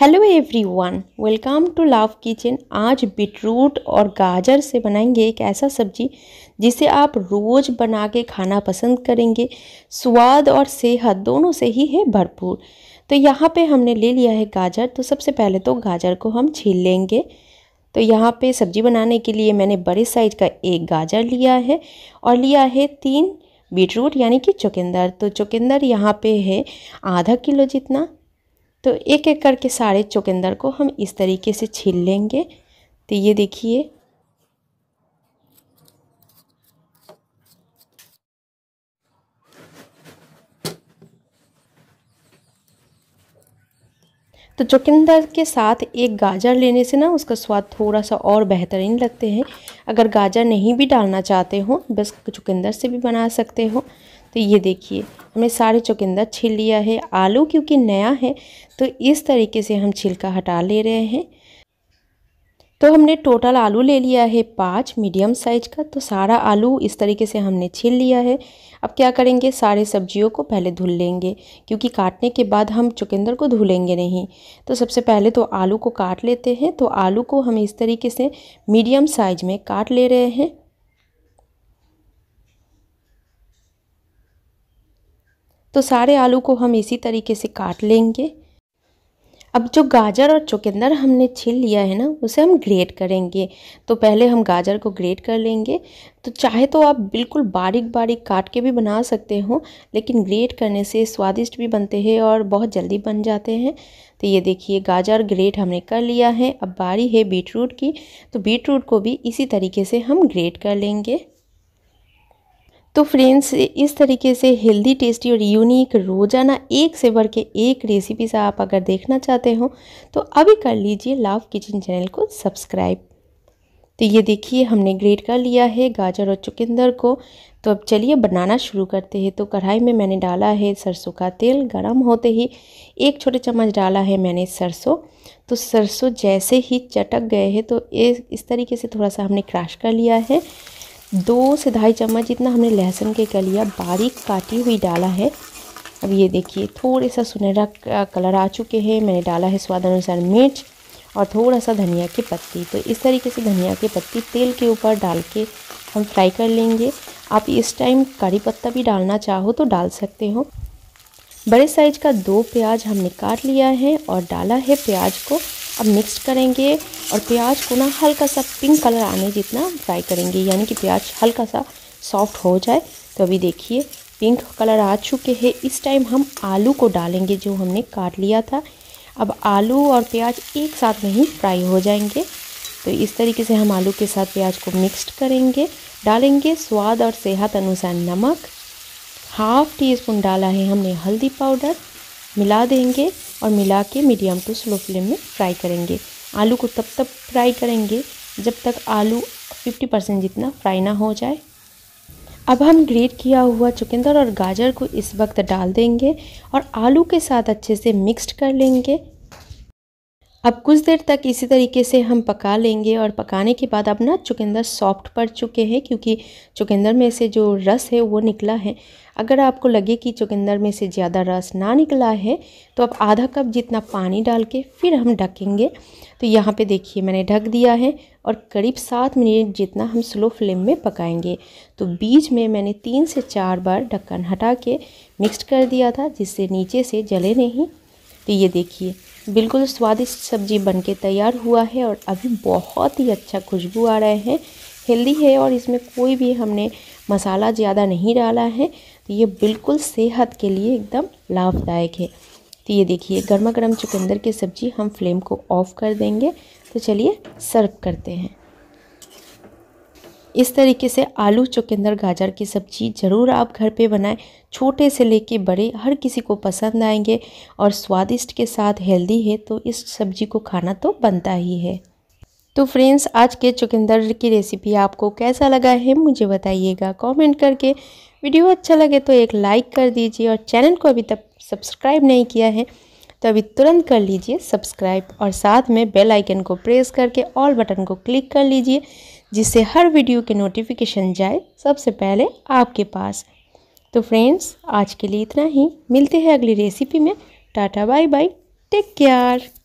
hello everyone welcome to Lav kitchen आज beetroot और गाजर से बनाएंगे एक ऐसा सब्जी जिसे आप रोज़ बना के खाना पसंद करेंगे स्वाद और सेहत दोनों से ही है भरपूर तो यहाँ पे हमने ले लिया है गाजर तो सबसे पहले तो गाजर को हम छील लेंगे तो यहाँ पे सब्जी बनाने के लिए मैंने बड़े साइज़ का एक गाजर लिया है और लिया है तीन बीटरूट यानी कि चुकंदर तो चुकंदर यहाँ पे है आधा किलो जितना तो एक एक करके सारे चुकंदर को हम इस तरीके से छील लेंगे तो ये देखिए तो चुकंदर के साथ एक गाजर लेने से ना उसका स्वाद थोड़ा सा और बेहतरीन लगते हैं अगर गाजर नहीं भी डालना चाहते हो बस चुकंदर से भी बना सकते हो तो ये देखिए हमने सारे चुकंदर छील लिया है आलू क्योंकि नया है तो इस तरीके से हम छिलका हटा ले रहे हैं तो हमने टोटल आलू ले लिया है पाँच मीडियम साइज का तो सारा आलू इस तरीके से हमने छील लिया है अब क्या करेंगे सारे सब्जियों को पहले धुल लेंगे क्योंकि काटने के बाद हम चुकंदर को धुलेंगे नहीं तो सबसे पहले तो आलू को काट लेते हैं तो आलू को हम इस तरीके से मीडियम साइज में काट ले रहे हैं तो सारे आलू को हम इसी तरीके से काट लेंगे अब जो गाजर और चुकंदर हमने छील लिया है ना उसे हम ग्रेट करेंगे तो पहले हम गाजर को ग्रेट कर लेंगे तो चाहे तो आप बिल्कुल बारीक बारीक काट के भी बना सकते हो लेकिन ग्रेट करने से स्वादिष्ट भी बनते हैं और बहुत जल्दी बन जाते हैं तो ये देखिए गाजर ग्रेट हमने कर लिया है अब बारी है बीट रूट की तो बीट रूट को भी इसी तरीके से हम ग्रेट कर लेंगे तो फ्रेंड्स इस तरीके से हेल्दी टेस्टी और यूनिक रोज़ाना एक से बढ़ के एक रेसिपी से आप अगर देखना चाहते हो तो अभी कर लीजिए लाव किचन चैनल को सब्सक्राइब तो ये देखिए हमने ग्रेट कर लिया है गाजर और चुकंदर को तो अब चलिए बनाना शुरू करते हैं तो कढ़ाई में मैंने डाला है सरसों का तेल गरम होते ही एक छोटे चम्मच डाला है मैंने सरसों तो सरसों जैसे ही चटक गए हैं तो इस तरीके से थोड़ा सा हमने क्रश कर लिया है दो से ढाई चम्मच जितना हमने लहसुन के कलिया बारीक काटी हुई डाला है अब ये देखिए थोड़े सा सुनहरा कलर आ चुके हैं मैंने डाला है स्वाद अनुसार मिर्च और थोड़ा सा धनिया की पत्ती तो इस तरीके से धनिया की पत्ती तेल के ऊपर डाल के हम फ्राई कर लेंगे आप इस टाइम करी पत्ता भी डालना चाहो तो डाल सकते हो बड़े साइज का दो प्याज हमने काट लिया है और डाला है प्याज को अब मिक्स करेंगे और प्याज को ना हल्का सा पिंक कलर आने जितना फ्राई करेंगे यानी कि प्याज हल्का सा सॉफ्ट हो जाए तो अभी देखिए पिंक कलर आ चुके हैं इस टाइम हम आलू को डालेंगे जो हमने काट लिया था अब आलू और प्याज एक साथ में ही फ्राई हो जाएंगे तो इस तरीके से हम आलू के साथ प्याज को मिक्सड करेंगे डालेंगे स्वाद और सेहत अनुसार नमक हाफ टी स्पून डाला है हमने हल्दी पाउडर मिला देंगे और मिला के मीडियम टू स्लो फ्लेम में फ्राई करेंगे आलू को तब तक फ्राई करेंगे जब तक आलू 50 परसेंट जितना फ्राई ना हो जाए अब हम ग्रेट किया हुआ चुकंदर और गाजर को इस वक्त डाल देंगे और आलू के साथ अच्छे से मिक्सड कर लेंगे अब कुछ देर तक इसी तरीके से हम पका लेंगे और पकाने के बाद अब ना चुकंदर सॉफ्ट पड़ चुके हैं क्योंकि चुकंदर में से जो रस है वो निकला है अगर आपको लगे कि चुकंदर में से ज़्यादा रस ना निकला है तो आप आधा कप जितना पानी डाल के फिर हम ढकेंगे तो यहाँ पे देखिए मैंने ढक दिया है और करीब सात मिनट जितना हम स्लो फ्लेम में पकाएंगे तो बीज में मैंने तीन से चार बार ढक्कन हटा के मिक्स कर दिया था जिससे नीचे से जले नहीं तो ये देखिए बिल्कुल स्वादिष्ट सब्जी बनके तैयार हुआ है और अभी बहुत ही अच्छा खुशबू आ रहा है हेल्दी है और इसमें कोई भी हमने मसाला ज़्यादा नहीं डाला है तो ये बिल्कुल सेहत के लिए एकदम लाभदायक है तो ये देखिए गर्मा गर्म चुकंदर की सब्ज़ी हम फ्लेम को ऑफ़ कर देंगे तो चलिए सर्व करते हैं इस तरीके से आलू चुकंदर गाजर की सब्ज़ी ज़रूर आप घर पे बनाएं छोटे से लेके बड़े हर किसी को पसंद आएंगे और स्वादिष्ट के साथ हेल्दी है तो इस सब्ज़ी को खाना तो बनता ही है तो फ्रेंड्स आज के चुकंदर की रेसिपी आपको कैसा लगा है मुझे बताइएगा कमेंट करके वीडियो अच्छा लगे तो एक लाइक कर दीजिए और चैनल को अभी तक सब्सक्राइब नहीं किया है तो अभी तुरंत कर लीजिए सब्सक्राइब और साथ में बेल आइकन को प्रेस करके ऑल बटन को क्लिक कर लीजिए जिससे हर वीडियो के नोटिफिकेशन जाए सबसे पहले आपके पास तो फ्रेंड्स आज के लिए इतना ही मिलते हैं अगली रेसिपी में tata bye bye take care